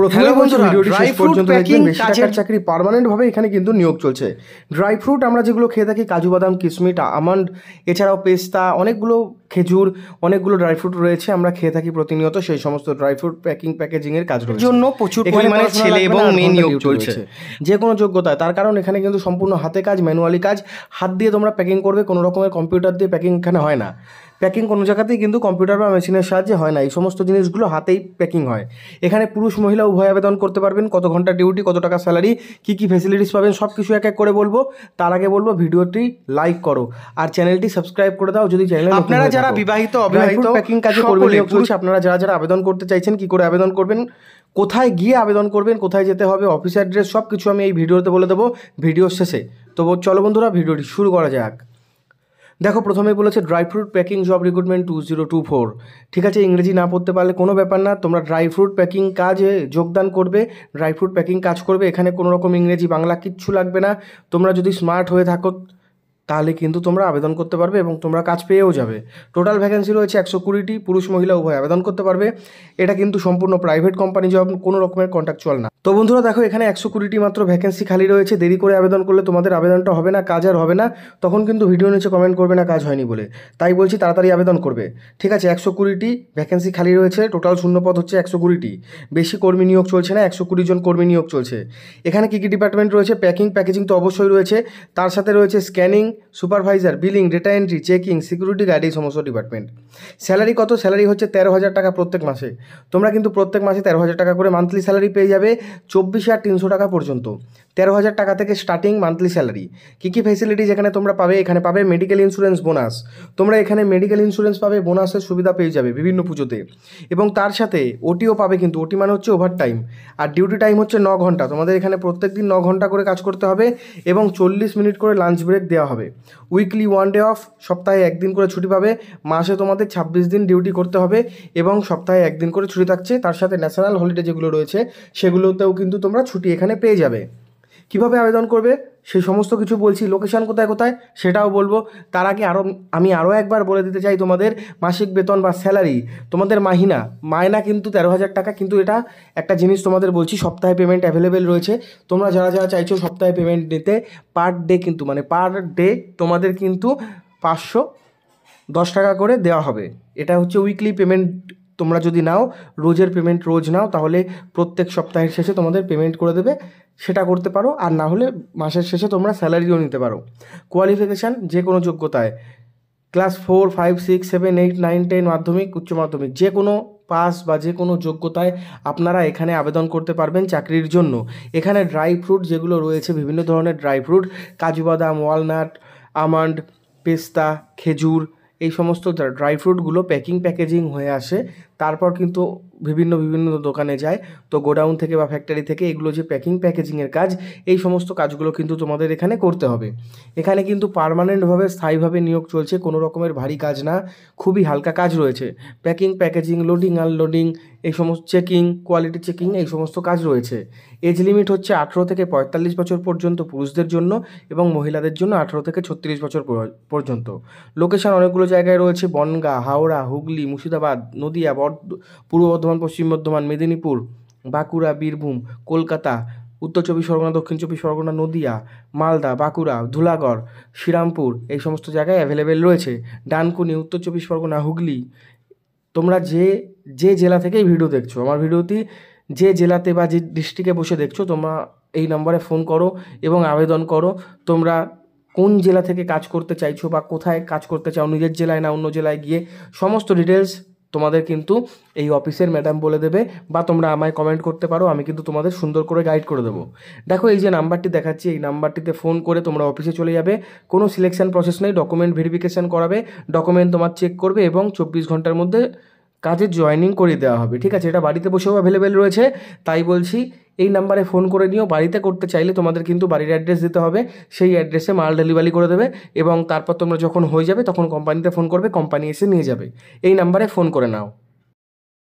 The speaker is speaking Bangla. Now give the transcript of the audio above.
প্রথমে চাকরি পার্মানেন্ট ভাবে এখানে কিন্তু নিয়োগ চলছে ড্রাই ফ্রুট আমরা যেগুলো খেয়ে থাকি কাজু বাদাম কিশমিশ আমন্ড এছাড়াও পেস্তা অনেকগুলো খেজুর অনেকগুলো ড্রাই ফ্রুট রয়েছে আমরা খেয়ে থাকি প্রতিনিয়ত সেই সমস্ত ড্রাই ফ্রুট প্যাকিং প্যাকেজিং এর কাজ জন্য প্রচুর পরিমাণে মানে ছেলে এবং মেয়ে নিয়োগ চলছে যে কোনো যোগ্যতা তার কারণ এখানে কিন্তু সম্পূর্ণ হাতে কাজ ম্যানুয়ালি কাজ হাত দিয়ে তোমরা প্যাকিং করবে কোনো রকমের কম্পিউটার দিয়ে প্যাকিং এখানে হয় না প্যাকিং কোনো জায়গাতেই কিন্তু কম্পিউটার বা মেশিনের সাহায্যে হয় না এই সমস্ত জিনিসগুলো হাতেই প্যাকিং হয় এখানে পুরুষ মহিলা উভয় আবেদন করতে পারবেন কত ঘন্টা ডিউটি কত টাকা স্যালারি কী কী ফেসিলিটিস পাবেন সব কিছু এক এক করে বলবো তার আগে বলবো ভিডিওটি লাইক করো আর চ্যানেলটি সাবস্ক্রাইব করে দাও যদি চ্যানেল আপনারা যারা বিবাহিত অবিবাহিত প্যাকিং কাজে করবেন আপনারা যারা যারা আবেদন করতে চাইছেন কি করে আবেদন করবেন কোথায় গিয়ে আবেদন করবেন কোথায় যেতে হবে অফিস অ্যাড্রেস সব কিছু আমি এই ভিডিওতে বলে দেবো ভিডিওর শেষে তো চলো বন্ধুরা ভিডিওটি শুরু করা যাক দেখো প্রথমে বলেছে dry fruit packing job recruitment two zero two four ঠিক আছে ইংরেজি না পড়তে পারলে কোনো ব্যাপার না তোমরা ড্রাই ফ্রুট প্যাকিং কাজে যোগদান করবে ড্রাই ফ্রুট প্যাকিং কাজ করবে এখানে কোনো রকম ইংরেজি বাংলা কিচ্ছু লাগবে না তোমরা যদি স্মার্ট হয়ে থাকো তাহলে কিন্তু তোমরা আবেদন করতে পারবে এবং তোমরা কাজ পেয়েও যাবে টোটাল ভ্যাকেন্সি রয়েছে একশো কুড়িটি পুরুষ মহিলা উভয় আবেদন করতে পারবে এটা কিন্তু সম্পূর্ণ প্রাইভেট কোম্পানি জব কোনো রকমের কন্ট্রাকচুয়াল না তো বন্ধুরা দেখো এখানে একশো কুড়িটি মাত্র ভ্যাকেন্সি খালি রয়েছে দেরি করে আবেদন করলে তোমাদের আবেদনটা হবে না কাজ আর হবে না তখন কিন্তু ভিডিও নিচে কমেন্ট করবে না কাজ হয়নি বলে তাই বলছি তাড়াতাড়ি আবেদন করবে ঠিক আছে একশো কুড়িটি ভ্যাকেন্সি খালি রয়েছে টোটাল শূন্যপদ হচ্ছে একশো কুড়িটি বেশি কর্মী নিয়োগ চলছে না একশো কুড়ি জন কর্মী নিয়োগ চলছে এখানে কী কী ডিপার্টমেন্ট রয়েছে প্যাকিং প্যাকেজিং তো অবশ্যই রয়েছে তার সাথে রয়েছে scanning supervisor billing data entry checking security guard এই সমস্ত ডিপার্টমেন্ট স্যালারি কত স্যালারি হচ্ছে তেরো হাজার টাকা প্রত্যেক মাসে তোমরা কিন্তু প্রত্যেক মাসে তেরো হাজার টাকা করে মান্থলি স্যালারি পেয়ে যাবে চব্বিশ হাজার তিনশো টাকা পর্যন্ত তেরো হাজার টাকা থেকে স্টার্টিং মান্থলি স্যালারি কী কী ফেসিলিটি যেখানে তোমরা পাবে এখানে পাবে মেডিকেল ইন্স্যুরেন্স বোনাস তোমরা এখানে মেডিকেল ইন্স্যুরেন্স পাবে বোনাসের সুবিধা পেয়ে যাবে বিভিন্ন পুজোতে এবং তার সাথে ওটিও পাবে কিন্তু ওটি মানে হচ্ছে ওভার টাইম আর ডিউটি টাইম হচ্ছে ন ঘন্টা তোমাদের এখানে প্রত্যেক দিন ন ঘন্টা করে কাজ করতে হবে এবং চল্লিশ মিনিট করে লাঞ্চ ব্রেক দেওয়া হবে পাবে উইকলি ওয়ান ডে অফ সপ্তাহে একদিন করে ছুটি পাবে মাসে তোমাদের ছাব্বিশ দিন ডিউটি করতে হবে এবং সপ্তাহে একদিন করে ছুটি থাকছে তার সাথে ন্যাশনাল হলিডে যেগুলো রয়েছে সেগুলোতেও কিন্তু তোমরা ছুটি এখানে পেয়ে যাবে কিভাবে আবেদন করবে সেই সমস্ত কিছু বলছি লোকেশান কোথায় কোথায় সেটাও বলবো তার আগে আরও আমি আরও একবার বলে দিতে চাই তোমাদের মাসিক বেতন বা স্যালারি তোমাদের মাহিনা মায়না কিন্তু তেরো হাজার টাকা কিন্তু এটা একটা জিনিস তোমাদের বলছি সপ্তাহে পেমেন্ট অ্যাভেলেবেল রয়েছে তোমরা যারা যারা চাইছো সপ্তাহে পেমেন্ট নিতে পার ডে কিন্তু মানে পার ডে তোমাদের কিন্তু পাঁচশো দশ টাকা করে দেওয়া হবে এটা হচ্ছে উইকলি পেমেন্ট তোমরা যদি নাও রোজের পেমেন্ট রোজ নাও তাহলে প্রত্যেক সপ্তাহের শেষে তোমাদের পেমেন্ট করে দেবে সেটা করতে পারো আর না হলে মাসের শেষে তোমরা স্যালারিও নিতে পারো কোয়ালিফিকেশান যে কোনো যোগ্যতায় class four five six seven eight nine ten মাধ্যমিক উচ্চ মাধ্যমিক যে কোনো পাস বা যে কোনো যোগ্যতায় আপনারা এখানে আবেদন করতে পারবেন চাকরির জন্য এখানে ড্রাই ফ্রুট যেগুলো রয়েছে বিভিন্ন ধরনের ড্রাই ফ্রুট কাজু বাদাম ওয়ালনাট আমন্ড পেস্তা খেজুর এই সমস্ত ড্রাই ফ্রুটগুলো প্যাকিং প্যাকেজিং হয়ে আসে তারপর কিন্তু বিভিন্ন বিভিন্ন দোকানে যায় তো গোডাউন থেকে বা ফ্যাক্টরি থেকে এগুলো যে প্যাকিং প্যাকেজিংয়ের কাজ এই সমস্ত কাজগুলো কিন্তু তোমাদের এখানে করতে হবে এখানে কিন্তু পারমানেন্টভাবে স্থায়ীভাবে নিয়োগ চলছে কোনো রকমের ভারী কাজ না খুবই হালকা কাজ রয়েছে প্যাকিং প্যাকেজিং লোডিং আনলোডিং এই সমস্ত চেকিং কোয়ালিটি চেকিং এই সমস্ত কাজ রয়েছে এজ লিমিট হচ্ছে আঠেরো থেকে পঁয়তাল্লিশ বছর পর্যন্ত পুরুষদের জন্য এবং মহিলাদের জন্য আঠেরো থেকে ছত্রিশ বছর পর্যন্ত লোকেশান অনেকগুলো জায়গায় রয়েছে বনগা হাওড়া হুগলি মুর্শিদাবাদ নদিয়া বর্ধমান পূর্ব বর্ধমান পশ্চিম বর্ধমান মেদিনীপুর বাঁকুড়া বীরভূম কলকাতা উত্তর চব্বিশ পরগনা দক্ষিণ চব্বিশ পরগনা নদিয়া মালদা বাঁকুড়া ধুলাগড় শ্রীরামপুর এই সমস্ত জায়গায় অ্যাভেলেবেল রয়েছে ডানকুনি উত্তর চব্বিশ পরগনা হুগলি তোমরা যে যে জেলা থেকেই ভিডিও দেখছো আমার ভিডিওটি যে জেলাতে বা যে ডিস্ট্রিক্টে বসে দেখছো তোমরা এই নম্বরে ফোন করো এবং আবেদন করো তোমরা কোন জেলা থেকে কাজ করতে চাইছো বা কোথায় কাজ করতে চাও নিজের জেলায় না অন্য জেলায় গিয়ে সমস্ত ডিটেলস তোমাদের কিন্তু এই অফিসের ম্যাডাম বলে দেবে বা তোমরা আমায় কমেন্ট করতে পারো আমি কিন্তু তোমাদের সুন্দর করে গাইড করে দেবো দেখো এই যে নাম্বারটি দেখাচ্ছি এই নাম্বারটিতে ফোন করে তোমরা অফিসে চলে যাবে কোনো সিলেকশন প্রসেস নেই ডকুমেন্ট ভেরিফিকেশান করাবে ডকুমেন্ট তোমার চেক করবে এবং চব্বিশ ঘন্টার মধ্যে কাজে জয়নিং করে দেওয়া হবে ঠিক আছে এটা বাড়িতে বসেও অ্যাভেলেবেল রয়েছে তাই বলছি এই নাম্বারে ফোন করে নিও বাড়িতে করতে চাইলে তোমাদের কিন্তু বাড়ির অ্যাড্রেস দিতে হবে সেই অ্যাড্রেসে মাল ডেলিভারি করে দেবে এবং তারপর তোমরা যখন হয়ে যাবে তখন কোম্পানিতে ফোন করবে কোম্পানি এসে নিয়ে যাবে এই নাম্বারে ফোন করে নাও